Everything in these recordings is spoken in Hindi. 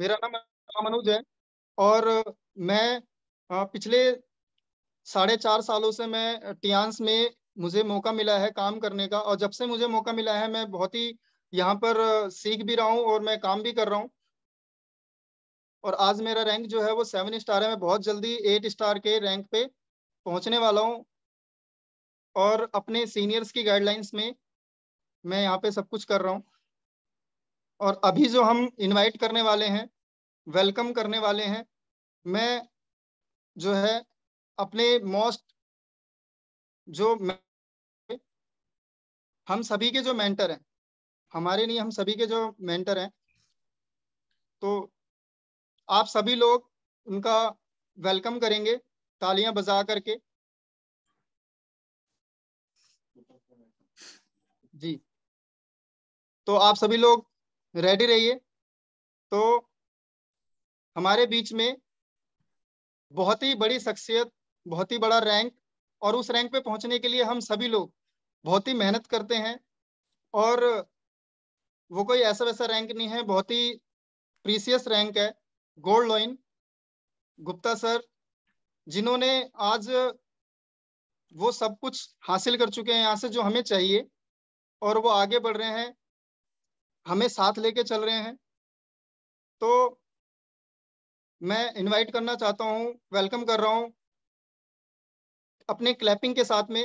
मेरा नाम मनोज है और मैं पिछले साढ़े चार सालों से मैं टियांस में मुझे मौका मिला है काम करने का और जब से मुझे मौका मिला है मैं बहुत ही यहाँ पर सीख भी रहा हूँ और मैं काम भी कर रहा हूँ और आज मेरा रैंक जो है वो सेवन स्टार है मैं बहुत जल्दी एट स्टार के रैंक पे पहुँचने वाला हूँ और अपने सीनियर्स की गाइडलाइंस में मैं यहाँ पे सब कुछ कर रहा हूँ और अभी जो हम इनवाइट करने वाले हैं वेलकम करने वाले हैं मैं जो है अपने मोस्ट जो हम सभी के जो मेंटर हैं हमारे नहीं हम सभी के जो मेंटर हैं तो आप सभी लोग उनका वेलकम करेंगे तालियां बजा करके जी तो आप सभी लोग रेडी रहिए तो हमारे बीच में बहुत ही बड़ी शख्सियत बहुत ही बड़ा रैंक और उस रैंक पे पहुंचने के लिए हम सभी लोग बहुत ही मेहनत करते हैं और वो कोई ऐसा वैसा रैंक नहीं है बहुत ही प्रीसियस रैंक है गोल्ड लॉइन गुप्ता सर जिन्होंने आज वो सब कुछ हासिल कर चुके हैं यहाँ से जो हमें चाहिए और वो आगे बढ़ रहे हैं हमें साथ लेके चल रहे हैं तो मैं इनवाइट करना चाहता हूँ वेलकम कर रहा हूँ अपने क्लैपिंग के साथ में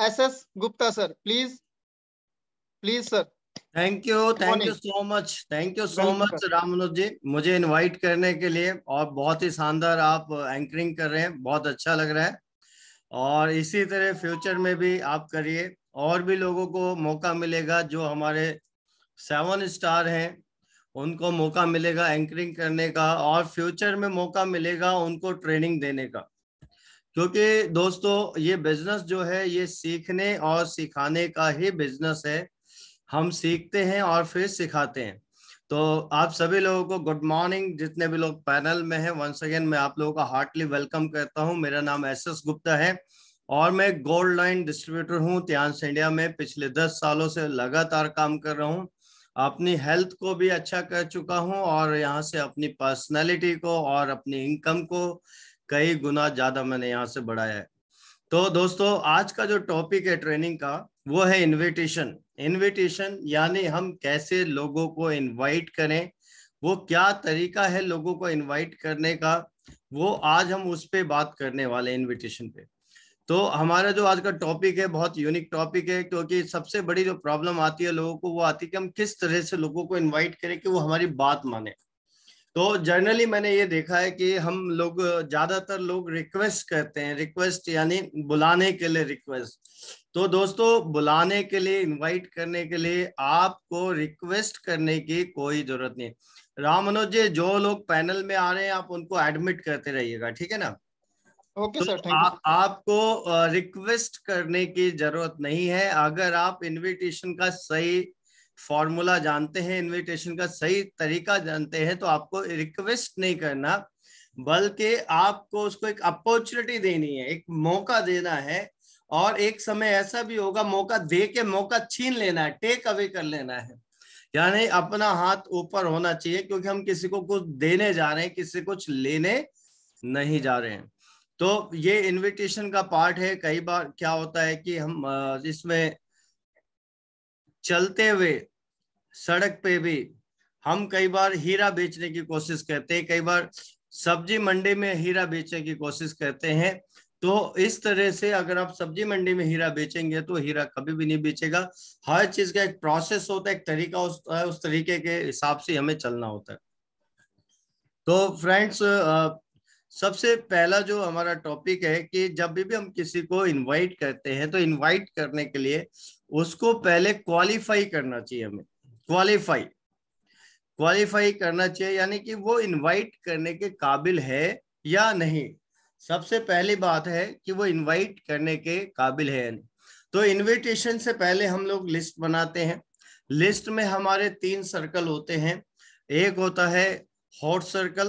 SS Gupta sir please please sir thank you thank you so much thank you so much Ram Manoj ji मुझे इनवाइट करने के लिए और बहुत ही शानदार आप एंकरिंग कर रहे हैं बहुत अच्छा लग रहा है और इसी तरह फ्यूचर में भी आप करिए और भी लोगों को मौका मिलेगा जो हमारे सेवन स्टार हैं उनको मौका मिलेगा एंकरिंग करने का और फ्यूचर में मौका मिलेगा उनको ट्रेनिंग देने का क्योंकि दोस्तों ये बिजनेस जो है ये सीखने और सिखाने का ही बिजनेस है हम सीखते हैं और फिर सिखाते हैं तो आप सभी लोगों को गुड मॉर्निंग जितने भी लोग पैनल में हैं वंस अगेन मैं आप लोगों का हार्टली वेलकम करता हूं मेरा नाम एस एस गुप्ता है और मैं गोल्ड लाइन डिस्ट्रीब्यूटर हूं त्यांस इंडिया में पिछले दस सालों से लगातार काम कर रहा हूं अपनी हेल्थ को भी अच्छा कर चुका हूँ और यहाँ से अपनी पर्सनैलिटी को और अपनी इनकम को कई गुना ज्यादा मैंने यहाँ से बढ़ाया है तो दोस्तों आज का जो टॉपिक है ट्रेनिंग का वो है इनविटेशन इनविटेशन यानी हम कैसे लोगों को इनवाइट करें वो क्या तरीका है लोगों को इनवाइट करने का वो आज हम उस पर बात करने वाले इन्विटेशन पे तो हमारा जो आज का टॉपिक है बहुत यूनिक टॉपिक है क्योंकि सबसे बड़ी जो प्रॉब्लम आती है लोगों को वो आती है कि हम किस तरह से लोगों को इनवाइट करें कि वो हमारी बात माने तो जनरली मैंने ये देखा है कि हम लोग ज्यादातर लोग रिक्वेस्ट करते हैं रिक्वेस्ट यानी बुलाने के लिए रिक्वेस्ट तो दोस्तों बुलाने के लिए इनवाइट करने के लिए आपको रिक्वेस्ट करने की कोई जरूरत नहीं राम मनोज जी जो लोग पैनल में आ रहे हैं आप उनको एडमिट करते रहिएगा ठीक है ना ओके तो सर थैंक यू आपको रिक्वेस्ट करने की जरूरत नहीं है अगर आप इनविटेशन का सही फॉर्मूला जानते हैं इनविटेशन का सही तरीका जानते हैं तो आपको रिक्वेस्ट नहीं करना बल्कि आपको उसको एक अपॉर्चुनिटी देनी है एक मौका देना है और एक समय ऐसा भी होगा मौका दे के मौका छीन लेना है टेक अवे कर लेना है यानी अपना हाथ ऊपर होना चाहिए क्योंकि हम किसी को कुछ देने जा रहे हैं किसी कुछ लेने नहीं जा रहे हैं तो ये इनविटेशन का पार्ट है कई बार क्या होता है कि हम इसमें चलते हुए सड़क पे भी हम कई बार हीरा बेचने की कोशिश करते हैं कई बार सब्जी मंडी में हीरा बेचने की कोशिश करते हैं तो इस तरह से अगर आप सब्जी मंडी में हीरा बेचेंगे तो हीरा कभी भी नहीं बेचेगा हर चीज का एक प्रोसेस होता है एक तरीका होता है उस तरीके के हिसाब से हमें चलना होता है तो फ्रेंड्स सबसे पहला जो हमारा टॉपिक है कि जब भी, भी हम किसी को इनवाइट करते हैं तो इनवाइट करने के लिए उसको पहले क्वालिफाई करना चाहिए हमें क्वालिफाई क्वालिफाई करना चाहिए यानी कि वो इनवाइट करने के काबिल है या नहीं सबसे पहली बात है कि वो इनवाइट करने के काबिल है यानी नहीं तो इनविटेशन से पहले हम लोग लिस्ट बनाते हैं लिस्ट में हमारे तीन सर्कल होते हैं एक होता है हॉट सर्कल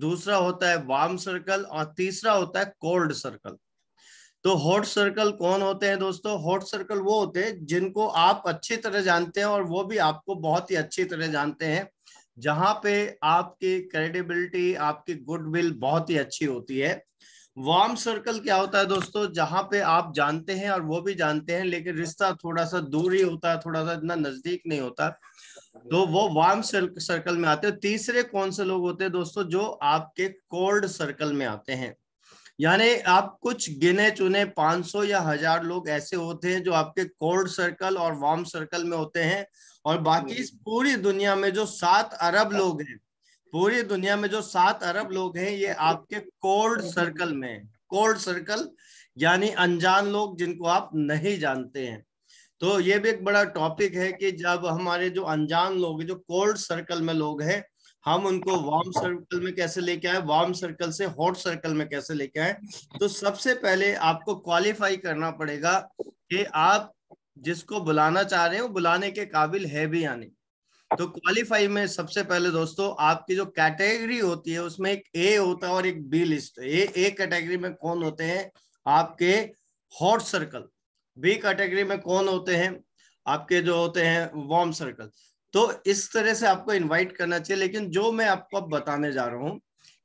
दूसरा होता है वार्म सर्कल और तीसरा होता है कोल्ड सर्कल तो हॉट सर्कल कौन होते हैं दोस्तों हॉट सर्कल वो होते हैं जिनको आप अच्छी तरह जानते हैं और वो भी आपको बहुत ही अच्छी तरह जानते हैं जहां पे आपकी क्रेडिबिलिटी आपकी गुडविल बहुत ही अच्छी होती है वार्म सर्कल क्या होता है दोस्तों जहां पे आप जानते हैं और वो भी जानते हैं लेकिन रिश्ता थोड़ा सा दूर ही होता है थोड़ा सा इतना नजदीक नहीं होता तो वो वार्म सर्कल में आते हैं तीसरे कौन से लोग होते हैं दोस्तों जो आपके कोल्ड सर्कल में आते हैं यानी आप कुछ गिने चुने 500 या हजार लोग ऐसे होते हैं जो आपके कोल्ड सर्कल और वार्म सर्कल में होते हैं और बाकी इस पूरी दुनिया में जो सात अरब लोग हैं पूरी दुनिया में जो सात अरब लोग हैं ये आपके कोल्ड सर्कल में कोल्ड सर्कल यानी अनजान लोग जिनको आप नहीं जानते हैं तो ये भी एक बड़ा टॉपिक है कि जब हमारे जो अनजान लोग जो कोल्ड सर्कल में लोग हैं हम उनको वार्म सर्कल में कैसे लेके आए वार्म सर्कल से हॉट सर्कल में कैसे लेके आए तो सबसे पहले आपको क्वालिफाई करना पड़ेगा कि आप जिसको बुलाना चाह रहे हो बुलाने के काबिल है भी या नहीं तो क्वालिफाई में सबसे पहले दोस्तों आपकी जो कैटेगरी होती है उसमें एक ए होता है और एक B list A A category में कौन होते हैं आपके हॉट सर्कल बी कैटेगरी में कौन होते हैं आपके जो होते हैं वार्म सर्कल तो इस तरह से आपको इनवाइट करना चाहिए लेकिन जो मैं आपको अब बताने जा रहा हूं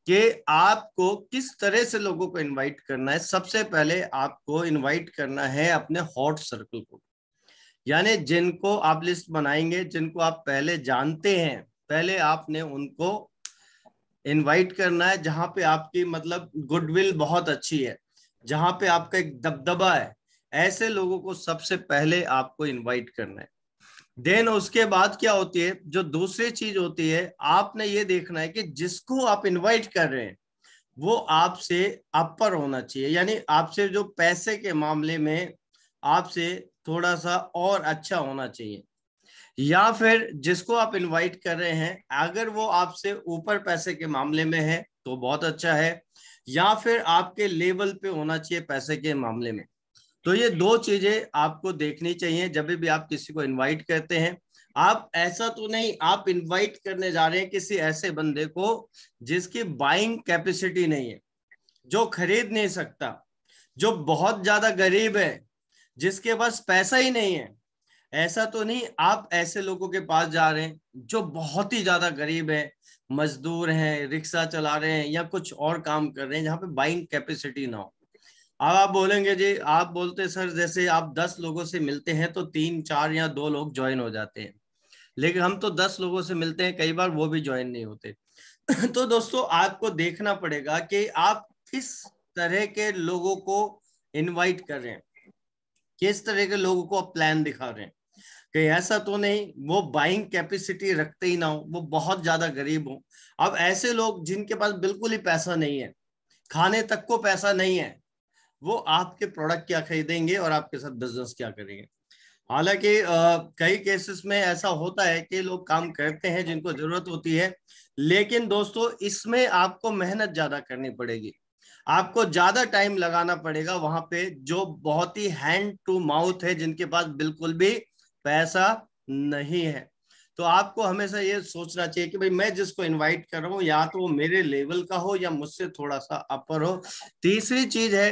कि आपको किस तरह से लोगों को इनवाइट करना है सबसे पहले आपको इनवाइट करना है अपने हॉट सर्कल को यानी जिनको आप लिस्ट बनाएंगे जिनको आप पहले जानते हैं पहले आपने उनको इनवाइट करना है जहां पे आपकी मतलब गुडविल बहुत अच्छी है जहां पे आपका एक दबदबा है ऐसे लोगों को सबसे पहले आपको इनवाइट करना है देन उसके बाद क्या होती है जो दूसरी चीज होती है आपने ये देखना है कि जिसको आप इनवाइट कर रहे हैं वो आपसे अपर होना चाहिए यानी आपसे जो पैसे के मामले में आपसे थोड़ा सा और अच्छा होना चाहिए या फिर जिसको आप इनवाइट कर रहे हैं अगर वो आपसे ऊपर पैसे के मामले में है तो बहुत अच्छा है या फिर आपके लेवल पे होना चाहिए पैसे के मामले में तो ये दो चीजें आपको देखनी चाहिए जब भी आप किसी को इनवाइट करते हैं आप ऐसा तो नहीं आप इनवाइट करने जा रहे हैं किसी ऐसे बंदे को जिसकी बाइंग कैपेसिटी नहीं है जो खरीद नहीं सकता जो बहुत ज्यादा गरीब है जिसके पास पैसा ही नहीं है ऐसा तो नहीं आप ऐसे लोगों के पास जा रहे हैं जो बहुत ही ज्यादा गरीब है मजदूर हैं रिक्शा चला रहे हैं या कुछ और काम कर रहे हैं जहां पे बाइंग कैपेसिटी ना हो अब आप बोलेंगे जी आप बोलते सर जैसे आप दस लोगों से मिलते हैं तो तीन चार या दो लोग ज्वाइन हो जाते हैं लेकिन हम तो दस लोगों से मिलते हैं कई बार वो भी ज्वाइन नहीं होते तो दोस्तों आपको देखना पड़ेगा कि आप किस तरह के लोगों को इनवाइट कर रहे हैं किस तरह के लोगों को आप प्लान दिखा रहे हैं कि ऐसा तो नहीं वो बाइंग कैपेसिटी रखते ही ना हो वो बहुत ज्यादा गरीब हो अब ऐसे लोग जिनके पास बिल्कुल ही पैसा नहीं है खाने तक को पैसा नहीं है वो आपके प्रोडक्ट क्या खरीदेंगे और आपके साथ बिजनेस क्या करेंगे हालांकि कई केसेस में ऐसा होता है कि लोग काम करते हैं जिनको जरूरत होती है लेकिन दोस्तों इसमें आपको मेहनत ज्यादा करनी पड़ेगी आपको ज्यादा टाइम लगाना पड़ेगा वहां पे जो बहुत ही हैंड टू माउथ है जिनके पास बिल्कुल भी पैसा नहीं है तो आपको हमेशा ये सोचना चाहिए कि भाई मैं जिसको इनवाइट कर रहा हूँ या तो वो मेरे लेवल का हो या मुझसे थोड़ा सा अपर हो तीसरी चीज है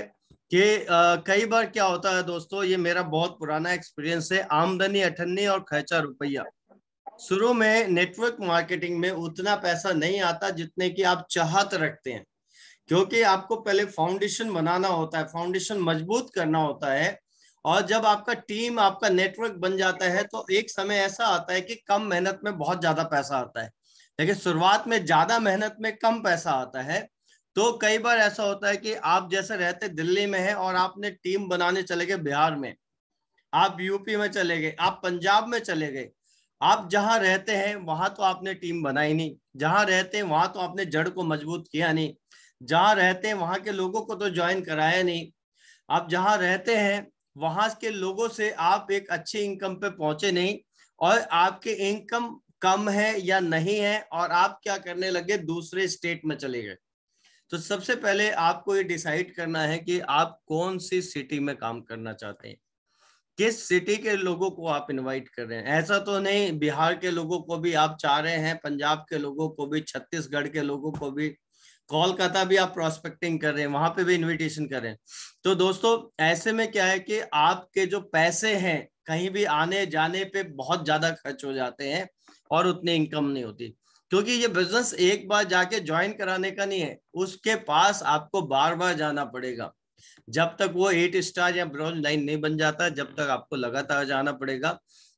कि कई बार क्या होता है दोस्तों ये मेरा बहुत पुराना एक्सपीरियंस है आमदनी अठन्नी और खर्चा रुपया शुरू में नेटवर्क मार्केटिंग में उतना पैसा नहीं आता जितने की आप चाहत रखते हैं क्योंकि आपको पहले फाउंडेशन बनाना होता है फाउंडेशन मजबूत करना होता है और जब आपका टीम आपका नेटवर्क बन जाता है तो एक समय ऐसा आता है कि कम मेहनत में बहुत ज्यादा पैसा आता है लेकिन शुरुआत में ज्यादा मेहनत में कम पैसा आता है तो कई बार ऐसा होता है कि आप जैसे रहते दिल्ली में हैं और आपने टीम बनाने चले गए बिहार में आप यूपी में चले गए आप पंजाब में चले गए आप जहाँ रहते हैं वहां तो आपने टीम बनाई नहीं जहाँ रहते हैं वहां तो आपने जड़ को मजबूत किया नहीं जहाँ रहते हैं वहां के लोगों को तो ज्वाइन कराया नहीं आप जहाँ रहते हैं वहां के लोगों से आप एक अच्छी इनकम पे पहुंचे नहीं और आपके इनकम कम है या नहीं है और आप क्या करने लगे दूसरे स्टेट में चले गए तो सबसे पहले आपको ये डिसाइड करना है कि आप कौन सी सिटी में काम करना चाहते हैं किस सिटी के लोगों को आप इनवाइट कर रहे हैं ऐसा तो नहीं बिहार के लोगों को भी आप चाह रहे हैं पंजाब के लोगों को भी छत्तीसगढ़ के लोगों को भी कोलकाता भी आप प्रोस्पेक्टिंग कर रहे हैं वहां पे भी इनविटेशन कर रहे हैं तो दोस्तों ऐसे में क्या है कि आपके जो पैसे हैं कहीं भी आने जाने पे बहुत ज्यादा खर्च हो जाते हैं और उतनी इनकम नहीं होती क्योंकि ये बिजनेस एक बार जाके ज्वाइन कराने का नहीं है उसके पास आपको बार बार जाना पड़ेगा जब तक वो एट स्टार या ब्रॉन्ज लाइन नहीं बन जाता जब तक आपको लगातार जाना पड़ेगा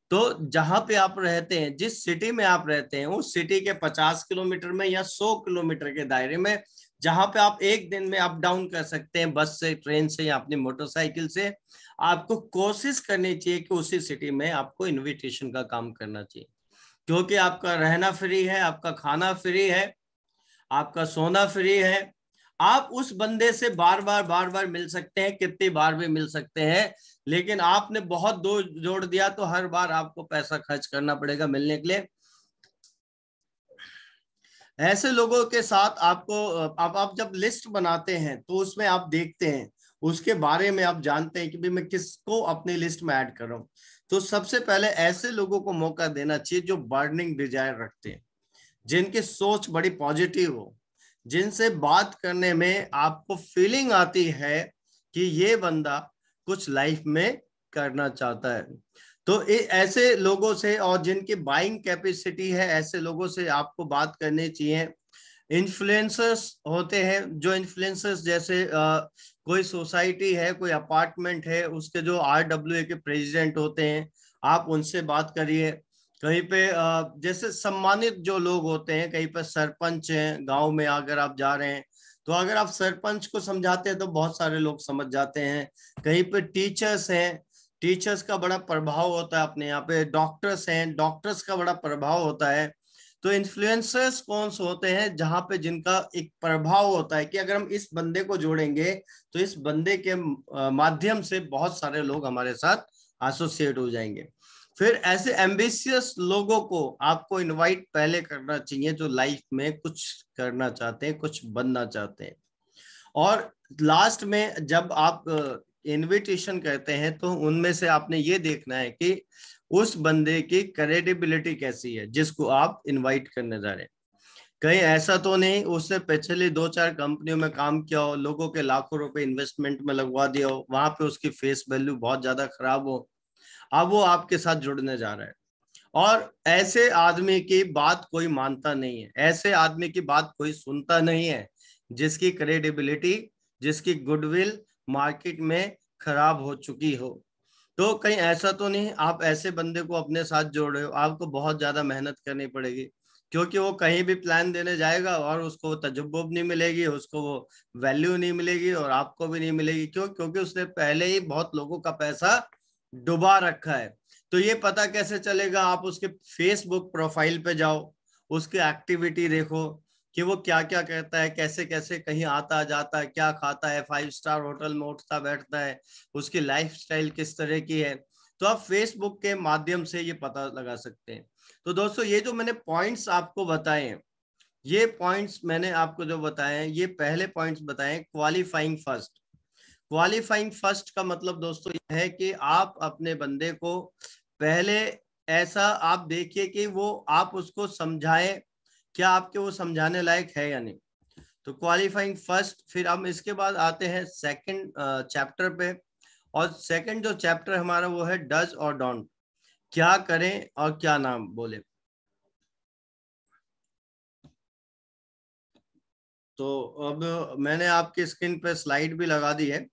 तो जहां पे आप रहते हैं जिस सिटी में आप रहते हैं उस सिटी के 50 किलोमीटर में या 100 किलोमीटर के दायरे में जहां पे आप एक दिन में अप डाउन कर सकते हैं बस से ट्रेन से या अपनी मोटरसाइकिल से आपको कोशिश करनी चाहिए कि उसी सिटी में आपको इन्विटेशन का काम करना चाहिए क्योंकि आपका रहना फ्री है आपका खाना फ्री है आपका सोना फ्री है आप उस बंदे से बार बार बार बार मिल सकते हैं कितनी बार भी मिल सकते हैं लेकिन आपने बहुत दो जोड़ दिया तो हर बार आपको पैसा खर्च करना पड़ेगा मिलने के लिए ऐसे लोगों के साथ आपको आप आप जब लिस्ट बनाते हैं तो उसमें आप देखते हैं उसके बारे में आप जानते हैं कि भाई मैं किसको अपनी लिस्ट में ऐड कर रहा तो सबसे पहले ऐसे लोगों को मौका देना चाहिए जो बर्निंग डिजायर रखते हैं जिनकी सोच बड़ी पॉजिटिव हो जिनसे बात करने में आपको फीलिंग आती है कि ये बंदा कुछ लाइफ में करना चाहता है तो ऐसे लोगों से और जिनकी बाइंग कैपेसिटी है ऐसे लोगों से आपको बात करनी चाहिए इन्फ्लुएंसर्स होते हैं जो इन्फ्लुएंसर्स जैसे आ, कोई सोसाइटी है कोई अपार्टमेंट है उसके जो आर के प्रेसिडेंट होते हैं आप उनसे बात करिए कहीं पे आ, जैसे सम्मानित जो लोग होते हैं कहीं पे सरपंच हैं गांव में अगर आप जा रहे हैं तो अगर आप सरपंच को समझाते हैं तो बहुत सारे लोग समझ जाते हैं कहीं पे टीचर्स हैं टीचर्स का बड़ा प्रभाव होता है अपने यहाँ पे डॉक्टर्स हैं डॉक्टर्स का बड़ा प्रभाव होता है तो इन्फ्लुएंसर्स कौन से होते हैं जहां पे जिनका एक प्रभाव होता है कि अगर हम इस बंदे को जोड़ेंगे तो इस बंदे के माध्यम से बहुत सारे लोग हमारे साथ एसोसिएट हो जाएंगे फिर ऐसे एम्बिशियस लोगों को आपको इनवाइट पहले करना चाहिए जो लाइफ में कुछ करना चाहते हैं कुछ बनना चाहते हैं और लास्ट में जब आप इनविटेशन करते हैं तो उनमें से आपने ये देखना है कि उस बंदे की क्रेडिबिलिटी कैसी है जिसको आप इनवाइट करने जा रहे हैं कहीं ऐसा तो नहीं उसने पिछले दो चार कंपनियों में काम किया हो लोगों के लाखों रुपए इन्वेस्टमेंट में लगवा दिया हो वहां पे उसकी फेस वैल्यू बहुत ज्यादा खराब हो अब वो आपके साथ जुड़ने जा रहा है और ऐसे आदमी की बात कोई मानता नहीं है ऐसे आदमी की बात कोई सुनता नहीं है जिसकी क्रेडिबिलिटी जिसकी गुडविल मार्केट में खराब हो चुकी हो तो कहीं ऐसा तो नहीं आप ऐसे बंदे को अपने साथ जोड़ रहे हो आपको बहुत ज्यादा मेहनत करनी पड़ेगी क्योंकि वो कहीं भी प्लान देने जाएगा और उसको वो तजुर्बो नहीं मिलेगी उसको वो वैल्यू नहीं मिलेगी और आपको भी नहीं मिलेगी क्यों क्योंकि उसने पहले ही बहुत लोगों का पैसा डुबा रखा है तो ये पता कैसे चलेगा आप उसके फेसबुक प्रोफाइल पे जाओ उसकी एक्टिविटी देखो कि वो क्या क्या कहता है कैसे कैसे कहीं आता जाता है क्या खाता है फाइव स्टार होटल में उठता बैठता है उसकी लाइफ किस तरह की है तो आप फेसबुक के माध्यम से ये पता लगा सकते हैं तो दोस्तों ये जो मैंने पॉइंट्स आपको बताए हैं ये पॉइंट्स मैंने आपको जो बताए हैं ये पहले पॉइंट्स बताए क्वालिफाइंग फर्स्ट क्वालिफाइंग फर्स्ट का मतलब दोस्तों यह है कि आप अपने बंदे को पहले ऐसा आप देखिए कि वो आप उसको समझाएं क्या आपके वो समझाने लायक है या नहीं तो क्वालिफाइंग फर्स्ट फिर हम इसके बाद आते हैं सेकंड चैप्टर पे और सेकंड जो चैप्टर हमारा वो है डज और डोंट क्या करें और क्या नाम बोले तो अब मैंने आपके स्क्रीन पे स्लाइड भी लगा दी है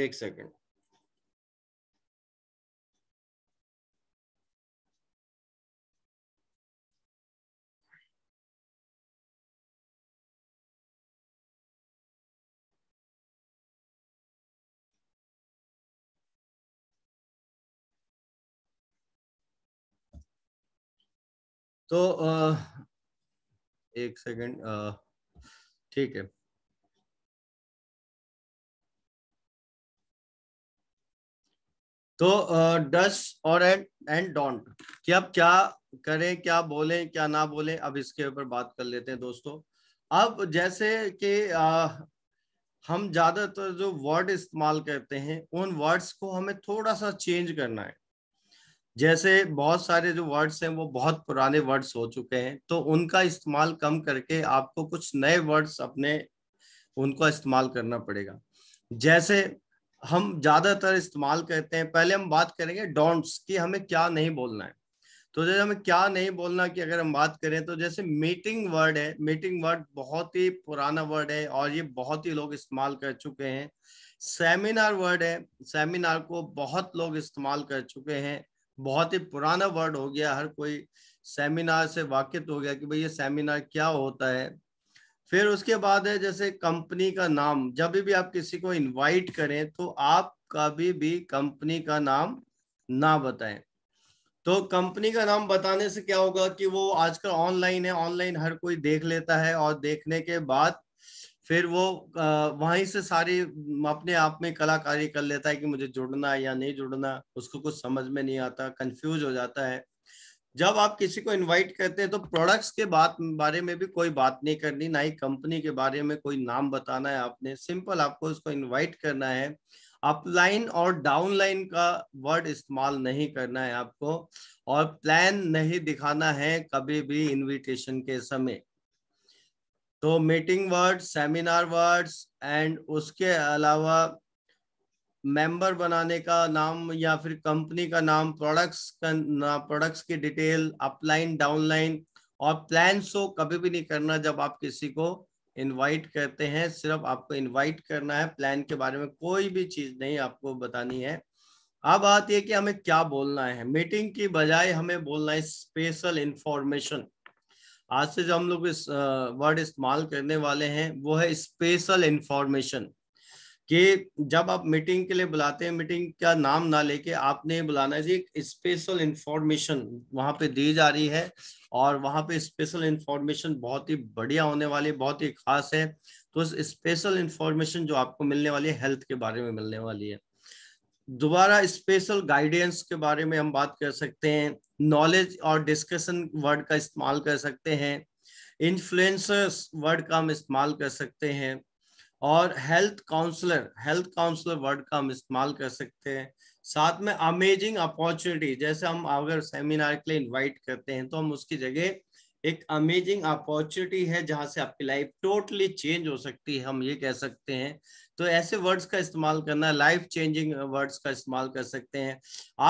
एक सेकंड तो एक सेकंड ठीक है तो डस और एंड एंड डोंट कि अब क्या करें क्या बोलें क्या ना बोलें अब इसके ऊपर बात कर लेते हैं दोस्तों अब जैसे कि हम ज़्यादातर जो वर्ड इस्तेमाल करते हैं उन वर्ड्स को हमें थोड़ा सा चेंज करना है जैसे बहुत सारे जो वर्ड्स हैं वो बहुत पुराने वर्ड्स हो चुके हैं तो उनका इस्तेमाल कम करके आपको कुछ नए वर्ड्स अपने उनका इस्तेमाल करना पड़ेगा जैसे हम ज्यादातर इस्तेमाल करते हैं पहले हम बात करेंगे डोंट्स कि हमें क्या नहीं बोलना है तो जैसे हमें क्या नहीं बोलना कि अगर हम बात करें तो जैसे मीटिंग वर्ड है मीटिंग वर्ड बहुत ही पुराना वर्ड है और ये बहुत ही लोग इस्तेमाल कर चुके हैं सेमिनार वर्ड है सेमिनार को बहुत लोग इस्तेमाल कर चुके हैं बहुत ही पुराना वर्ड हो गया हर कोई सेमिनार से वाकिफ हो गया कि भाई ये सेमिनार क्या होता है फिर उसके बाद है जैसे कंपनी का नाम जब भी आप किसी को इनवाइट करें तो आप कभी भी कंपनी का नाम ना बताएं तो कंपनी का नाम बताने से क्या होगा कि वो आजकल ऑनलाइन है ऑनलाइन हर कोई देख लेता है और देखने के बाद फिर वो वहीं से सारी अपने आप में कलाकारी कर लेता है कि मुझे जुड़ना या नहीं जुड़ना उसको कुछ समझ में नहीं आता कंफ्यूज हो जाता है जब आप किसी को इनवाइट करते हैं तो प्रोडक्ट्स के बात बारे में भी कोई बात नहीं करनी ना ही कंपनी के बारे में कोई नाम बताना है आपने सिंपल आपको उसको इनवाइट करना है अपलाइन और डाउनलाइन का वर्ड इस्तेमाल नहीं करना है आपको और प्लान नहीं दिखाना है कभी भी इनविटेशन के समय तो meeting words seminar words and उसके अलावा मेंबर बनाने का नाम या फिर कंपनी का नाम प्रोडक्ट्स का नाम प्रोडक्ट्स की डिटेल अपलाइन डाउनलाइन और प्लान शो कभी भी नहीं करना जब आप किसी को इनवाइट करते हैं सिर्फ आपको इनवाइट करना है प्लान के बारे में कोई भी चीज नहीं आपको बतानी है अब बात यह कि हमें क्या बोलना है मीटिंग की बजाय हमें बोलना है स्पेशल इंफॉर्मेशन आज से जो हम लोग इस वर्ड इस्तेमाल करने वाले हैं वो है स्पेशल इंफॉर्मेशन कि जब आप मीटिंग के लिए बुलाते हैं मीटिंग का नाम ना लेके आपने बुलाना है जी एक स्पेशल इंफॉर्मेशन वहाँ पे दी जा रही है और वहां पे स्पेशल इंफॉर्मेशन बहुत ही बढ़िया होने वाली बहुत ही खास है तो उस स्पेशल इंफॉर्मेशन जो आपको मिलने वाली है हेल्थ के बारे में मिलने वाली है दोबारा स्पेशल गाइडेंस के बारे में हम बात कर सकते हैं नॉलेज और डिस्कशन वर्ड का इस्तेमाल कर सकते हैं इन्फ्लुएंसर्स वर्ड का हम इस्तेमाल कर सकते हैं और health counsellor health counsellor word का हम इस्तेमाल कर सकते हैं साथ में अमेजिंग अपॉर्चुनिटी जैसे हम अगर सेमिनार के लिए इनवाइट करते हैं तो हम उसकी जगह एक अमेजिंग अपॉर्चुनिटी है जहां से आपकी लाइफ टोटली चेंज हो सकती है हम ये कह सकते हैं तो ऐसे वर्ड्स का इस्तेमाल करना लाइफ चेंजिंग वर्ड्स का इस्तेमाल कर सकते हैं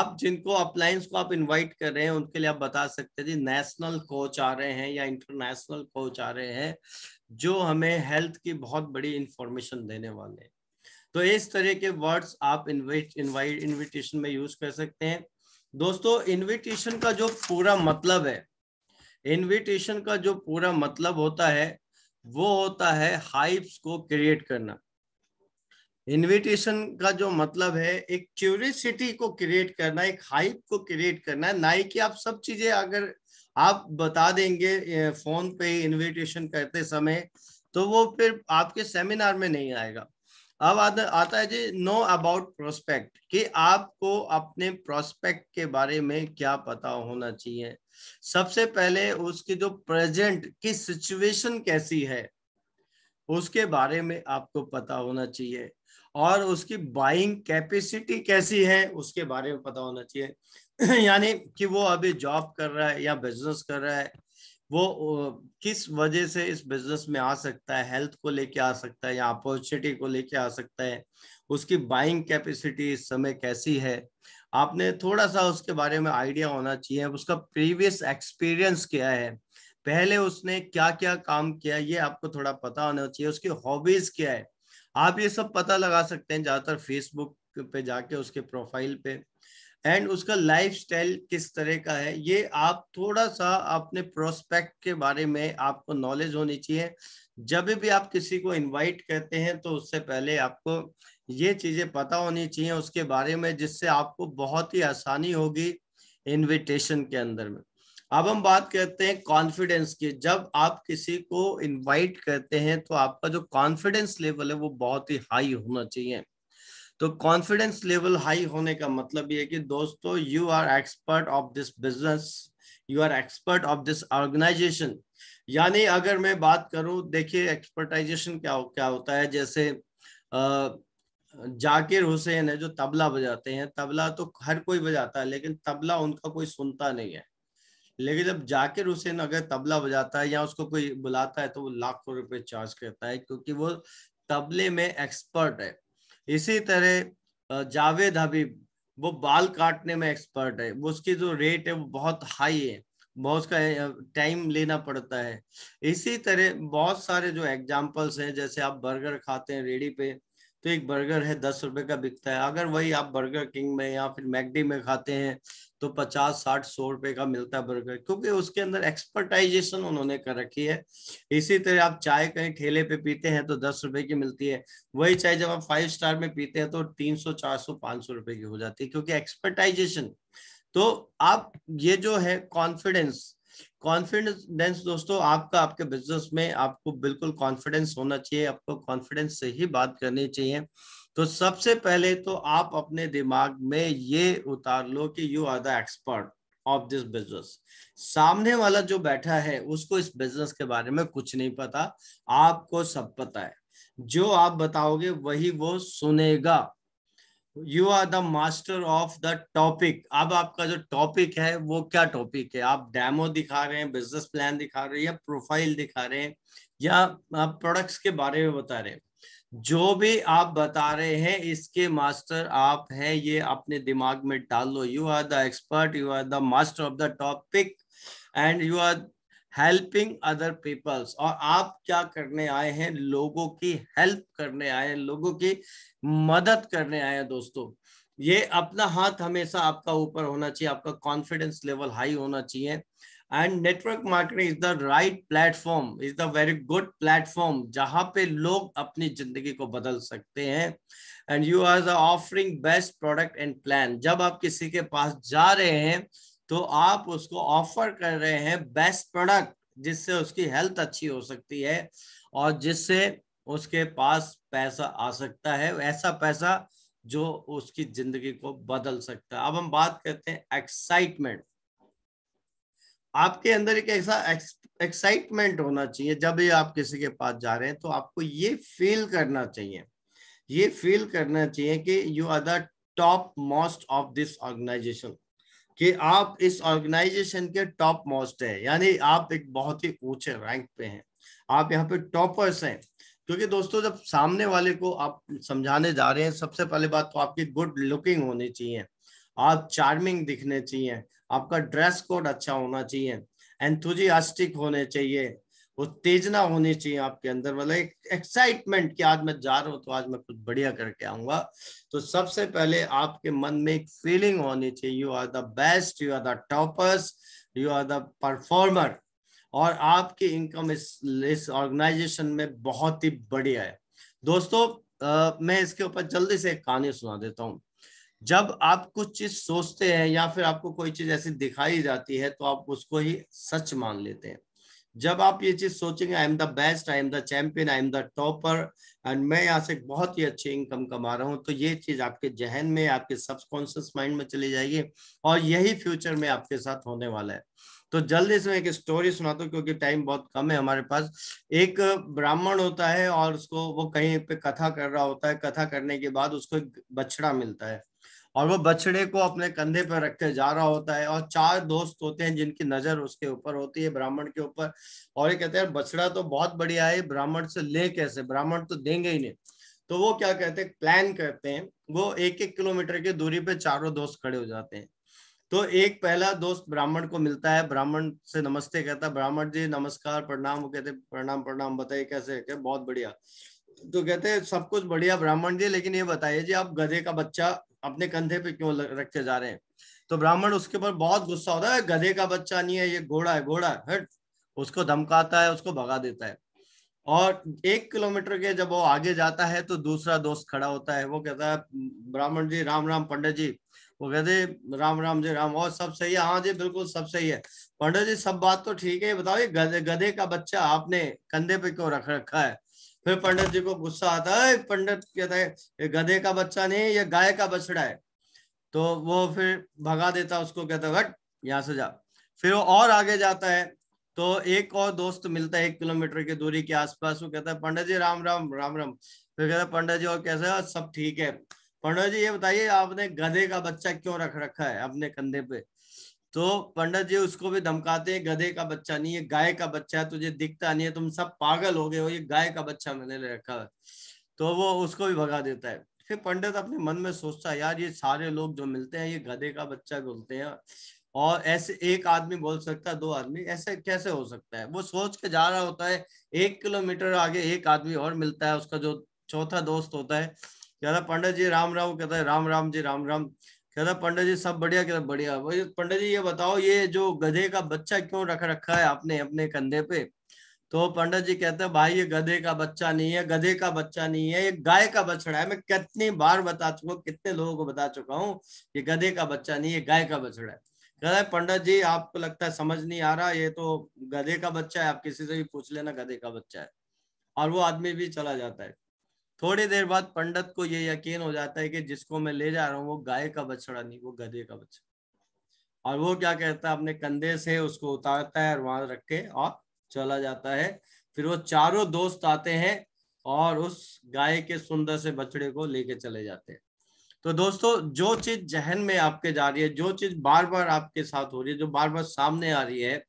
आप जिनको अपलाइंस को आप इनवाइट कर रहे हैं उनके लिए आप बता सकते हैं जी नेशनल कोच आ रहे हैं या इंटरनेशनल कोच आ रहे हैं जो हमें हेल्थ की बहुत बड़ी इंफॉर्मेशन देने वाले तो इस तरह के वर्ड्स आप इन्वाइट इन्वाइट इन्विटेशन में यूज कर सकते हैं दोस्तों इन्विटेशन का जो पूरा मतलब है इनविटेशन का जो पूरा मतलब होता है वो होता है हाइप्स को क्रिएट करना इनविटेशन का जो मतलब है एक क्यूरियसिटी को क्रिएट करना एक हाइप को क्रिएट करना है ना ही कि आप सब चीजें अगर आप बता देंगे फोन पे इनविटेशन करते समय तो वो फिर आपके सेमिनार में नहीं आएगा अब आता है जी नो अबाउट प्रोस्पेक्ट कि आपको अपने प्रोस्पेक्ट के बारे में क्या पता होना चाहिए सबसे पहले उसकी जो प्रेजेंट की सिचुएशन कैसी है उसके बारे में आपको पता होना चाहिए और उसकी बाइंग कैपेसिटी कैसी है उसके बारे में पता होना चाहिए यानी कि वो अभी जॉब कर रहा है या बिजनेस कर रहा है वो किस वजह से इस बिजनेस में आ सकता है हेल्थ को लेके आ सकता है या अपॉर्चुनिटी को लेके आ सकता है उसकी बाइंग कैपेसिटी इस समय कैसी है आपने थोड़ा सा उसके बारे में आइडिया होना चाहिए उसका प्रीवियस एक्सपीरियंस क्या है पहले उसने क्या क्या काम किया ये आपको थोड़ा पता होना चाहिए उसकी हॉबीज क्या है आप ये सब पता लगा सकते हैं ज्यादातर फेसबुक पे जाके उसके प्रोफाइल पे एंड उसका लाइफ किस तरह का है ये आप थोड़ा सा अपने प्रोस्पेक्ट के बारे में आपको नॉलेज होनी चाहिए जब भी आप किसी को इनवाइट करते हैं तो उससे पहले आपको ये चीज़ें पता होनी चाहिए उसके बारे में जिससे आपको बहुत ही आसानी होगी इनविटेशन के अंदर में अब हम बात करते हैं कॉन्फिडेंस की जब आप किसी को इनवाइट करते हैं तो आपका जो कॉन्फिडेंस लेवल है वो बहुत ही हाई होना चाहिए तो कॉन्फिडेंस लेवल हाई होने का मतलब ये कि दोस्तों you are expert of this business you are expert of this organisation यानी अगर मैं बात करूं देखिए एक्सपर्टाइजेशन क्या हो, क्या होता है जैसे uh, जाकिर हुसैन है जो तबला बजाते हैं तबला तो हर कोई बजाता है लेकिन तबला उनका कोई सुनता नहीं है लेकिन जब जाकिर हुसैन अगर तबला बजाता है या उसको कोई बुलाता है तो वो लाखों रुपए चार्ज करता है क्योंकि वो तबले में एक्सपर्ट है इसी तरह जावेद हबीब वो बाल काटने में एक्सपर्ट है वो उसकी जो रेट है वो बहुत हाई है बहुत उसका टाइम लेना पड़ता है इसी तरह बहुत सारे जो एग्जाम्पल्स हैं जैसे आप बर्गर खाते हैं रेडी पे तो एक बर्गर है दस रुपए का बिकता है अगर वही आप बर्गर किंग में या फिर मैकडी में खाते हैं तो पचास साठ सौ रुपए का मिलता है बर्गर क्योंकि उसके अंदर एक्सपर्टाइजेशन उन्होंने कर रखी है इसी तरह आप चाय कहीं ठेले पे पीते हैं तो दस रुपए की मिलती है वही चाय जब आप फाइव स्टार में पीते हैं तो तीन सौ चार सौ पांच सौ रुपए की हो जाती है क्योंकि एक्सपर्टाइजेशन तो आप ये जो है कॉन्फिडेंस कॉन्फिडेंस दोस्तों आपका आपके बिजनेस में आपको बिल्कुल कॉन्फिडेंस होना चाहिए आपको कॉन्फिडेंस से ही बात करनी चाहिए तो सबसे पहले तो आप अपने दिमाग में ये उतार लो कि you are the expert of this business सामने वाला जो बैठा है उसको इस बिजनेस के बारे में कुछ नहीं पता आपको सब पता है जो आप बताओगे वही वो सुनेगा you are the master of the topic अब आपका जो टॉपिक है वो क्या टॉपिक है आप डैमो दिखा रहे हैं बिजनेस प्लान दिखा रहे हैं या प्रोफाइल दिखा रहे हैं या आप प्रोडक्ट्स के बारे में बता रहे हैं जो भी आप बता रहे हैं इसके मास्टर आप हैं ये अपने दिमाग में डाल लो you are the expert you are the master of the topic and you are helping other peoples और आप क्या करने आए हैं लोगों की हेल्प करने आए हैं लोगों की मदद करने आए हैं दोस्तों ये अपना हाथ हमेशा आपका ऊपर होना चाहिए आपका कॉन्फिडेंस लेवल हाई होना चाहिए and network marketing is the right platform is the very good platform जहां पे लोग अपनी जिंदगी को बदल सकते हैं and you are offering best product and plan जब आप किसी के पास जा रहे हैं तो आप उसको ऑफर कर रहे हैं बेस्ट प्रोडक्ट जिससे उसकी हेल्थ अच्छी हो सकती है और जिससे उसके पास पैसा आ सकता है ऐसा पैसा जो उसकी जिंदगी को बदल सकता है अब हम बात करते हैं एक्साइटमेंट आपके अंदर एक ऐसा एक्साइटमेंट होना चाहिए जब भी आप किसी के पास जा रहे हैं तो आपको ये फील करना चाहिए ये फील करना चाहिए कि you are the top most of this organisation कि आप इस ऑर्गेनाइजेशन के टॉप मोस्ट है यानी आप एक बहुत ही ऊंचे रैंक पे हैं आप यहाँ पे टॉपर्स हैं क्योंकि दोस्तों जब सामने वाले को आप समझाने जा रहे हैं सबसे पहले बात तो आपकी गुड लुकिंग होनी चाहिए आप चार्मिंग दिखने चाहिए आपका ड्रेस कोड अच्छा होना चाहिए एंथुजियास्टिक होने चाहिए उत्तेजना होनी चाहिए आपके अंदर मतलब एक एक्साइटमेंट कि आज मैं जा रहा हूं तो आज मैं कुछ बढ़िया करके आऊंगा तो सबसे पहले आपके मन में एक फीलिंग होनी चाहिए you are the best you are the toppers you are the performer और आपकी इनकम इस इस ऑर्गेनाइजेशन में बहुत ही बढ़िया है दोस्तों आ, मैं इसके ऊपर जल्दी से एक कहानी सुना देता हूँ जब आप कुछ चीज सोचते हैं या फिर आपको कोई चीज ऐसी दिखाई जाती है तो आप उसको ही सच मान लेते हैं जब आप ये चीज सोचेंगे I am the best I am the champion I am the topper and मैं यहाँ से बहुत ही अच्छी इनकम कमा रहा हूँ तो ये चीज आपके जहन में आपके सबकॉन्शियस माइंड में चली जाएगी और यही फ्यूचर में आपके साथ होने वाला है तो जल्दी से मैं एक स्टोरी सुना दो क्योंकि टाइम बहुत कम है हमारे पास एक ब्राह्मण होता है और उसको वो कहीं पे कथा कर रहा होता है कथा करने के बाद उसको एक बछड़ा मिलता है और वो बछड़े को अपने कंधे पर रख के जा रहा होता है और चार दोस्त होते हैं जिनकी नजर उसके ऊपर होती है ब्राह्मण के ऊपर और ये कहते हैं बछड़ा तो बहुत बढ़िया है ब्राह्मण से ले कैसे ब्राह्मण तो देंगे ही नहीं तो वो क्या कहते हैं प्लान करते हैं वो एक एक किलोमीटर की दूरी पे चारों दोस्त खड़े हो जाते हैं तो एक पहला दोस्त ब्राह्मण को मिलता है ब्राह्मण से नमस्ते कहता है ब्राह्मण जी नमस्कार प्रणाम वो कहते प्रणाम प्रणाम बताइए कैसे कहते बहुत बढ़िया तो कहते हैं सब कुछ बढ़िया ब्राह्मण जी लेकिन ये बताइए जी आप गधे का बच्चा अपने कंधे पे क्यों रखे जा रहे हैं तो ब्राह्मण उसके ऊपर बहुत गुस्सा होता है गधे का बच्चा नहीं है ये घोड़ा है घोड़ा है हट उसको धमकाता है उसको भगा देता है और एक किलोमीटर के जब वो आगे जाता है तो दूसरा दोस्त खड़ा होता है वो कहता है ब्राह्मण जी राम राम पंडित जी वो कहते राम राम जी राम और सब सही है हाँ जी बिल्कुल सब सही है पंडित जी सब बात तो ठीक है बताओ ये गधे गधे का बच्चा आपने कंधे पे क्यों रख रखा है फिर पंडित जी को गुस्सा आता है पंडित कहता तो है ये गधे का बच्चा नहीं ये गाय का बछड़ा है तो वो फिर भगा देता उसको कहता है घट यहाँ से जा फिर वो और आगे जाता है तो एक और दोस्त मिलता है एक किलोमीटर की दूरी के आसपास वो कहता है पंडित जी राम राम राम राम फिर कहता है पंडित जी और कैसे सब ठीक है पंडित जी ये बताइए आपने गधे का बच्चा क्यों रख रखा है अपने कंधे पे तो पंडित जी उसको भी धमकाते हैं गधे का बच्चा नहीं है गाय का बच्चा है तुझे दिखता नहीं है तुम सब पागल हो गए हो ये गाय का बच्चा मैंने रखा है तो वो उसको भी भगा देता है फिर पंडित अपने मन में सोचता है यार ये सारे लोग जो मिलते हैं ये गधे का बच्चा बोलते हैं और ऐसे एक आदमी बोल सकता है दो आदमी ऐसे कैसे हो सकता है वो सोच के जा रहा होता है एक किलोमीटर आगे एक आदमी और मिलता है उसका जो चौथा दोस्त होता है कहता पंडित जी राम राम कहता है राम राम जी राम राम कहता पंडित जी सब बढ़िया कहता बढ़िया पंडित जी ये बताओ ये जो गधे का बच्चा क्यों रख रखा है आपने अपने कंधे पे तो पंडित जी कहते हैं भाई ये गधे का बच्चा नहीं है गधे का बच्चा नहीं है ये गाय का बछड़ा है मैं कितनी बार बता चुका हूँ कितने लोगों को बता चुका हूँ ये गधे का बच्चा नहीं है गाय का बछड़ा है कहते हैं पंडित जी आपको लगता है समझ नहीं आ रहा ये तो गधे का बच्चा है आप किसी से भी पूछ लेना गधे का बच्चा है और वो आदमी भी चला जाता है थोड़ी देर बाद पंडित को यह यकीन हो जाता है कि जिसको मैं ले जा रहा हूँ वो गाय का बछड़ा नहीं वो गधे का बछड़ा और वो क्या कहता है अपने कंधे से उसको उतारता है और वहां रख के और चला जाता है फिर वो चारों दोस्त आते हैं और उस गाय के सुंदर से बछड़े को लेके चले जाते हैं तो दोस्तों जो चीज जहन में आपके जा रही है जो चीज बार बार आपके साथ हो रही है जो बार बार सामने आ रही है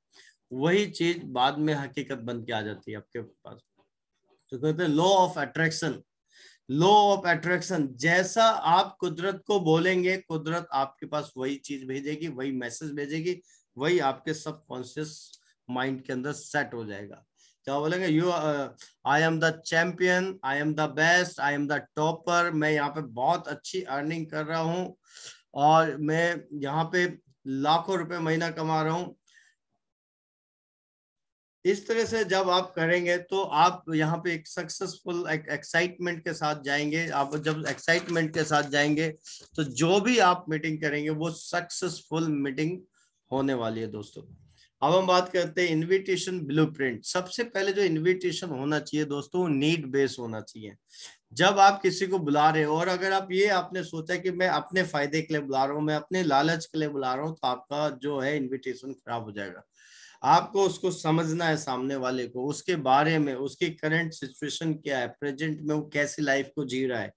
वही चीज बाद में हकीकत बन के आ जाती है आपके पास तो कहते हैं law of attraction law of attraction जैसा आप कुदरत को बोलेंगे कुदरत आपके पास वही चीज भेजेगी वही मैसेज भेजेगी वही आपके सब कॉन्शियस माइंड के अंदर सेट हो जाएगा क्या बोलेंगे you I am the champion I am the best I am the topper मैं यहाँ पे बहुत अच्छी अर्निंग कर रहा हूँ और मैं यहाँ पे लाखों रुपए महीना कमा रहा हूँ इस तरह से जब आप करेंगे तो आप यहाँ पे एक सक्सेसफुल एक एक्साइटमेंट के साथ जाएंगे आप जब एक्साइटमेंट के साथ जाएंगे तो जो भी आप मीटिंग करेंगे वो सक्सेसफुल मीटिंग होने वाली है दोस्तों अब हम बात करते हैं इनविटेशन ब्लूप्रिंट सबसे पहले जो इनविटेशन होना चाहिए दोस्तों वो नीड बेस होना चाहिए जब आप किसी को बुला रहे हो और अगर आप ये आपने सोचा कि मैं अपने फायदे के लिए बुला रहा हूँ मैं अपने लालच के लिए बुला रहा हूँ तो आपका जो है इन्विटेशन खराब हो जाएगा आपको उसको समझना है सामने वाले को उसके बारे में उसकी करंट सिचुएशन क्या है प्रेजेंट में वो कैसी लाइफ को जी रहा है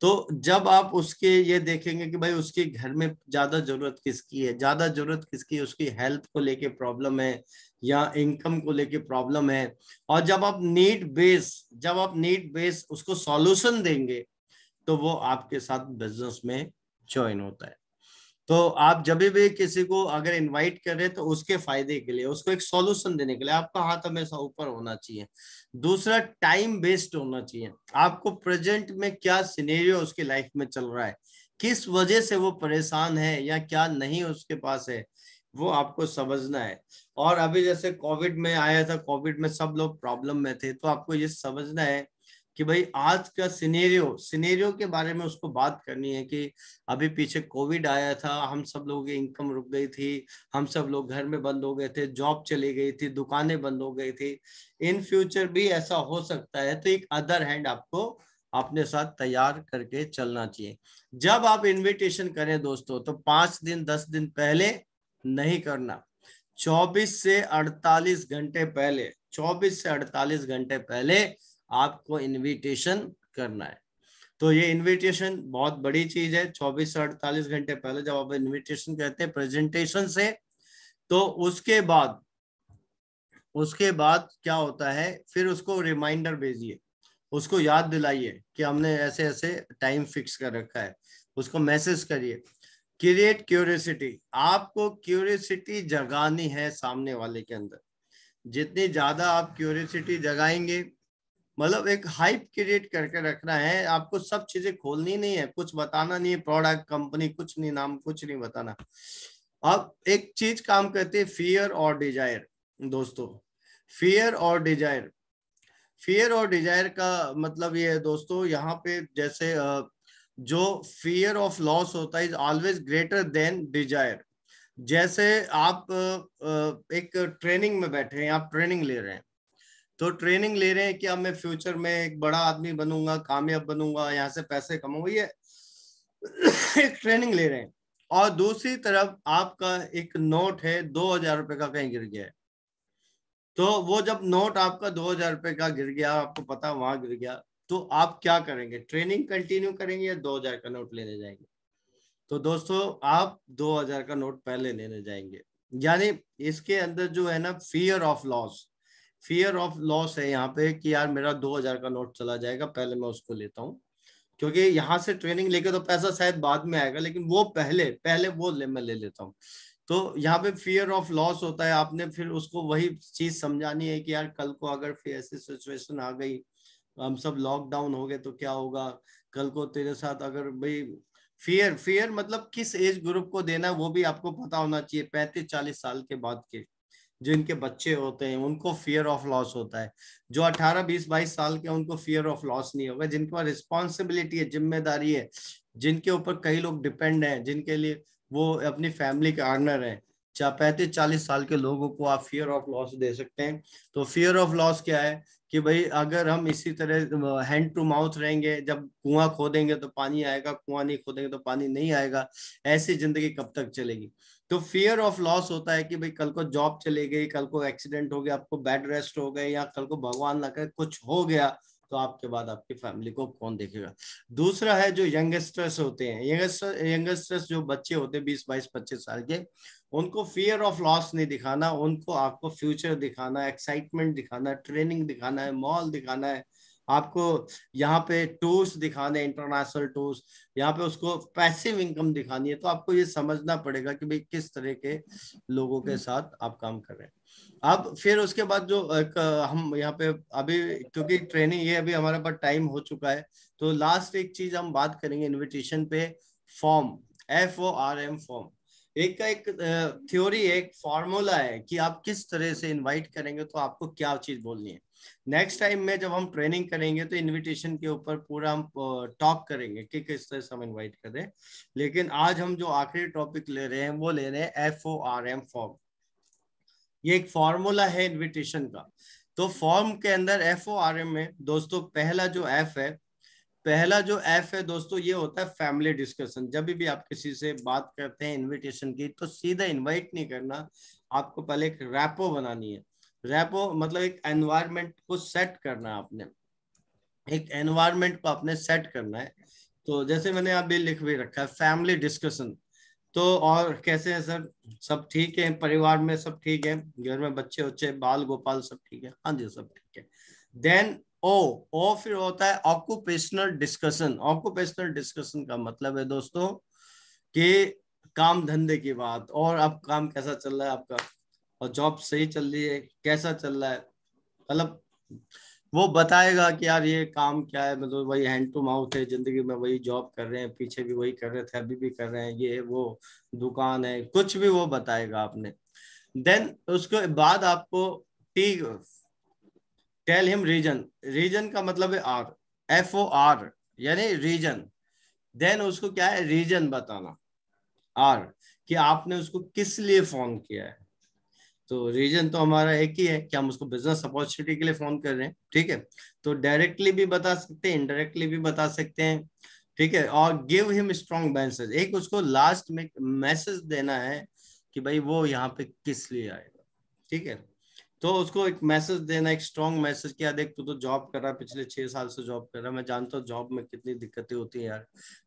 तो जब आप उसके ये देखेंगे कि भाई उसके घर में ज्यादा जरूरत किसकी है ज्यादा जरूरत किसकी है उसकी हेल्थ को लेके प्रॉब्लम है या इनकम को लेके प्रॉब्लम है और जब आप नीड बेस जब आप नीड बेस उसको सॉल्यूशन देंगे तो वो आपके साथ बिजनेस में ज्वाइन होता है तो आप जब भी किसी को अगर इनवाइट करें तो उसके फायदे के लिए उसको एक सॉल्यूशन देने के लिए आपका हाथ हमेशा ऊपर होना चाहिए दूसरा टाइम बेस्ड होना चाहिए आपको प्रेजेंट में क्या सिनेरियो उसकी लाइफ में चल रहा है किस वजह से वो परेशान है या क्या नहीं उसके पास है वो आपको समझना है और अभी जैसे कोविड में आया था कोविड में सब लोग प्रॉब्लम में थे तो आपको ये समझना है कि भाई आज का सिनेरियो सिनेरियो के बारे में उसको बात करनी है कि अभी पीछे कोविड आया था हम सब लोगों की इनकम रुक गई थी हम सब लोग घर में बंद हो गए थे जॉब चली गई थी दुकानें बंद हो गई थी इन फ्यूचर भी ऐसा हो सकता है तो एक अदर हैंड आपको अपने साथ तैयार करके चलना चाहिए जब आप इनविटेशन करें दोस्तों तो पांच दिन दस दिन पहले नहीं करना चौबीस से अड़तालीस घंटे पहले चौबीस से अड़तालीस घंटे पहले आपको इनविटेशन करना है तो ये इनविटेशन बहुत बड़ी चीज है 24 से 48 घंटे पहले जब आप इनविटेशन कहते हैं प्रेजेंटेशन से तो उसके बाद उसके बाद क्या होता है फिर उसको रिमाइंडर भेजिए उसको याद दिलाइए कि हमने ऐसे ऐसे टाइम फिक्स कर रखा है उसको मैसेज करिए क्रिएट क्यूरियसिटी आपको क्यूरियसिटी जगानी है सामने वाले के अंदर जितनी ज्यादा आप क्यूरियसिटी जगाएंगे मतलब एक हाइप क्रिएट करके रखना है आपको सब चीजें खोलनी नहीं है कुछ बताना नहीं है प्रोडक्ट कंपनी कुछ नहीं नाम कुछ नहीं बताना अब एक चीज काम करती है फियर और डिजायर दोस्तों फियर और डिजायर फियर और डिजायर का मतलब ये है दोस्तों यहाँ पे जैसे जो फियर ऑफ लॉस होता है is always greater than desire जैसे आप एक ट्रेनिंग में बैठे हैं आप ट्रेनिंग ले रहे हैं तो ट्रेनिंग ले रहे हैं कि अब मैं फ्यूचर में एक बड़ा आदमी बनूंगा कामयाब बनूंगा यहाँ से पैसे कमाऊंगा ये एक ट्रेनिंग ले रहे हैं और दूसरी तरफ आपका एक नोट है दो हजार रुपए का कहीं गिर गया है तो वो जब नोट आपका दो हजार रुपए का गिर गया आपको पता वहां गिर गया तो आप क्या करेंगे ट्रेनिंग कंटिन्यू करेंगे या दो हजार का नोट लेने जाएंगे तो दोस्तों आप दो हजार का नोट पहले लेने जाएंगे यानी इसके अंदर जो है ना fear of loss fear of loss है यहाँ पे कि यार मेरा दो हजार का नोट चला जाएगा पहले मैं उसको लेता हूँ क्योंकि यहाँ से ट्रेनिंग लेके तो पैसा शायद बाद में आएगा लेकिन वो पहले पहले वो ले, मैं ले लेता हूँ तो यहाँ पे फियर ऑफ लॉस होता है आपने फिर उसको वही चीज समझानी है कि यार कल को अगर फिर ऐसी सिचुएशन आ गई हम सब लॉकडाउन हो गए तो क्या होगा कल को तेरे साथ अगर भाई फियर फियर मतलब किस एज ग्रुप को देना है वो भी आपको पता होना चाहिए पैंतीस चालीस साल के बाद के जो इनके बच्चे होते हैं उनको फियर ऑफ लॉस होता है जो 18 बीस बाईस साल के उनको फियर ऑफ लॉस नहीं होगा जिनके पास रिस्पॉन्सिबिलिटी है जिम्मेदारी है जिनके ऊपर कई लोग डिपेंड हैं जिनके लिए वो अपनी फैमिली के आर्नर हैं चाहे पैंतीस चालीस साल के लोगों को आप फियर ऑफ लॉस दे सकते हैं तो फियर ऑफ लॉस क्या है कि भाई अगर हम इसी तरह हैंड टू माउथ रहेंगे जब कुआं खोदेंगे तो पानी आएगा कुआं नहीं खोदेंगे तो पानी नहीं आएगा ऐसी जिंदगी कब तक चलेगी तो फियर ऑफ लॉस होता है कि भाई कल को जॉब चले गई कल को एक्सीडेंट हो गया आपको बेड रेस्ट हो गए या कल को भगवान ना कर कुछ हो गया तो आपके बाद आपकी फैमिली को कौन देखेगा दूसरा है जो यंगस्टर्स होते हैं यंगस्टर्स जो बच्चे होते हैं बीस बाईस पच्चीस साल के उनको फियर ऑफ लॉस नहीं दिखाना उनको आपको फ्यूचर दिखाना एक्साइटमेंट दिखाना ट्रेनिंग दिखाना है मॉल दिखाना है आपको यहाँ पे टूर्स दिखाने इंटरनेशनल टूर्स यहाँ पे उसको पैसिव इनकम दिखानी है तो आपको ये समझना पड़ेगा कि भाई किस तरह के लोगों के हम्म। साथ आप काम कर रहे हैं अब फिर उसके बाद जो हम यहाँ पे अभी क्योंकि ट्रेनिंग ये अभी हमारे पास टाइम हो चुका है तो लास्ट एक चीज हम बात करेंगे इन्विटेशन पे form F O R M form एक का एक थ्योरी एक फॉर्मूला है कि आप किस तरह से इनवाइट करेंगे तो आपको क्या चीज बोलनी है नेक्स्ट टाइम में जब हम ट्रेनिंग करेंगे तो इनविटेशन के ऊपर पूरा हम टॉक करेंगे कि किस तरह से हम इनवाइट करें लेकिन आज हम जो आखिरी टॉपिक ले रहे हैं वो ले रहे हैं F O R M form ये एक फॉर्मूला है इनविटेशन का तो फॉर्म के अंदर एफ ओ आर एम में दोस्तों पहला जो एफ है पहला जो एफ है दोस्तों ये होता है फैमिली डिस्कशन जब भी आप किसी से बात करते हैं इनविटेशन की तो सीधा इनवाइट नहीं करना आपको पहले एक रैपो बनानी है रेपो मतलब एक एनवायरमेंट को सेट करना है आपने एक एनवायरमेंट को आपने सेट करना है तो जैसे मैंने अभी लिख भी रखा है फैमिली डिस्कशन तो और कैसे हैं सर सब ठीक है परिवार में सब ठीक है घर में बच्चे उच्चे बाल गोपाल सब ठीक है हाँ जी सब ठीक है देन ओ ओ फिर होता है ऑक्यूपेशनल डिस्कशन ऑक्यूपेशनल डिस्कशन का मतलब है दोस्तों कि काम धंधे की बात और अब काम कैसा चल रहा है आपका और जॉब सही चल रही है कैसा चल रहा है मतलब वो बताएगा कि यार ये काम क्या है मतलब वही हैंड टू माउथ है जिंदगी में वही जॉब कर रहे हैं पीछे भी वही कर रहे थे अभी भी कर रहे हैं ये वो दुकान है कुछ भी वो बताएगा आपने देन उसके बाद आपको to tell him reason reason का मतलब है आर एफ ओ आर यानी रीजन देन उसको क्या है रीजन बताना आर कि आपने उसको किस लिए फोन किया है तो रीजन तो हमारा एक ही है कि हम उसको बिजनेस अपॉर्चुनिटी के लिए फोन कर रहे हैं ठीक है तो डायरेक्टली भी बता सकते हैं इनडायरेक्टली भी बता सकते हैं ठीक है और गिव हिम स्ट्रॉन्ग मैसेज एक उसको लास्ट में मैसेज देना है कि भाई वो यहाँ पे किस लिए आएगा ठीक है तो उसको एक मैसेज देना एक स्ट्रॉन्ग मैसेज किया देख तू तो जॉब कर रहा है पिछले छह साल से जॉब कर रहा है मैं जानता हूँ जॉब में कितनी दिक्कतें होती है यार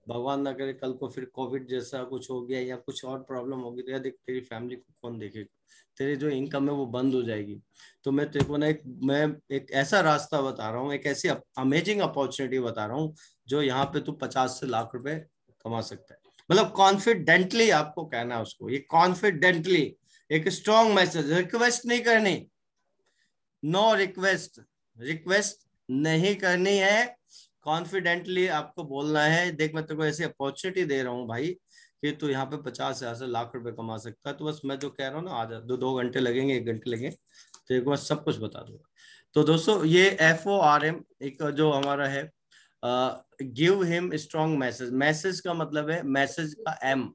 भगवान ना करे कल को फिर कोविड जैसा कुछ हो गया या कुछ और प्रॉब्लम होगी तो यार देख तेरी फैमिली को कौन देखेगा तेरी जो इनकम है वो बंद हो जाएगी तो मैं तेरे को ना एक मैं एक ऐसा रास्ता बता रहा हूँ एक ऐसी अमेजिंग अपॉर्चुनिटी बता रहा हूँ जो यहाँ पे तू पचास से लाख रुपए कमा सकता है मतलब कॉन्फिडेंटली आपको कहना है उसको ये कॉन्फिडेंटली एक स्ट्रॉन्ग मैसेज रिक्वेस्ट नहीं करनी नो रिक्वेस्ट रिक्वेस्ट नहीं करनी है कॉन्फिडेंटली आपको बोलना है देख मैं तेरे को ऐसी अपॉर्चुनिटी दे रहा हूँ भाई कि तू यहाँ पे पचास हजार से लाख रुपए कमा सकता है तो बस मैं जो कह रहा हूँ ना आधा दो दो घंटे लगेंगे एक घंटे लगेंगे तो एक बार सब कुछ बता दूंगा तो दोस्तों ये एफ ओ आर एम एक जो हमारा है give him strong message message का मतलब है मैसेज का M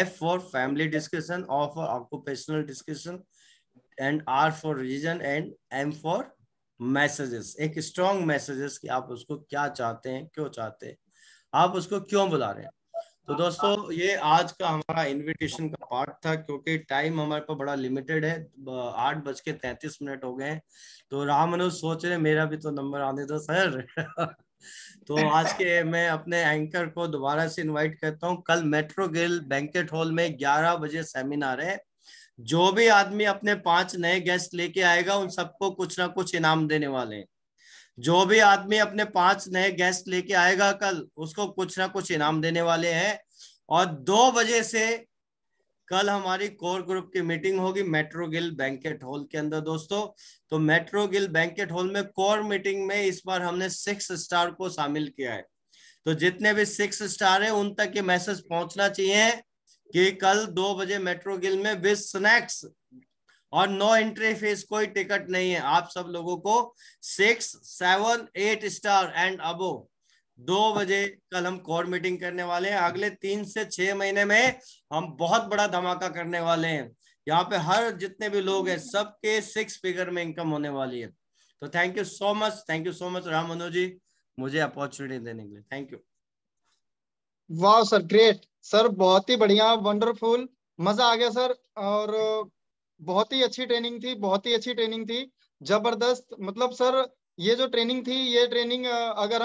F for family discussion of for occupational discussion and R for reason and M for messages एक स्ट्रॉन्ग मैसेजेस कि आप उसको क्या चाहते हैं क्यों चाहते हैं आप उसको क्यों बुला रहे हैं तो दोस्तों ये आज का हमारा इनविटेशन का पार्ट था क्योंकि टाइम हमारे पास बड़ा लिमिटेड है आठ बज के तैतीस मिनट हो गए हैं तो राम अनुज सोच रहे मेरा भी तो नंबर आने दो सर तो आज के मैं अपने एंकर को दोबारा से इनवाइट करता हूँ कल मेट्रो गिल बैंकेट हॉल में ग्यारह बजे सेमिनार है जो भी आदमी अपने पांच नए गेस्ट लेके आएगा उन सबको कुछ ना कुछ इनाम देने वाले हैं जो भी आदमी अपने पांच नए गेस्ट लेके आएगा कल उसको कुछ ना कुछ इनाम देने वाले हैं और दो बजे से कल हमारी कोर ग्रुप की मीटिंग होगी मेट्रो गिल बैंकेट हॉल के अंदर दोस्तों तो मेट्रो गिल बैंकेट हॉल में कोर मीटिंग में इस बार हमने सिक्स स्टार को शामिल किया है तो जितने भी सिक्स स्टार है उन तक ये मैसेज पहुंचना चाहिए कि कल दो बजे मेट्रो गिल में विद स्नैक्स और नो एंट्री फीस कोई टिकट नहीं है आप सब लोगों को six seven eight star and अबो दो बजे कल हम कोर मीटिंग करने वाले हैं अगले तीन से छह महीने में हम बहुत बड़ा धमाका करने वाले हैं यहाँ पे हर जितने भी लोग हैं सबके सिक्स फिगर में इनकम होने वाली है तो thank you so much thank you so much Ram Manoji मुझे अपॉर्चुनिटी देने के लिए थैंक यू वाह सर ग्रेट सर बहुत ही बढ़िया वंडरफुल मजा आ गया सर और बहुत ही अच्छी ट्रेनिंग थी बहुत ही अच्छी ट्रेनिंग थी जबरदस्त मतलब सर ये जो ट्रेनिंग थी ये ट्रेनिंग अगर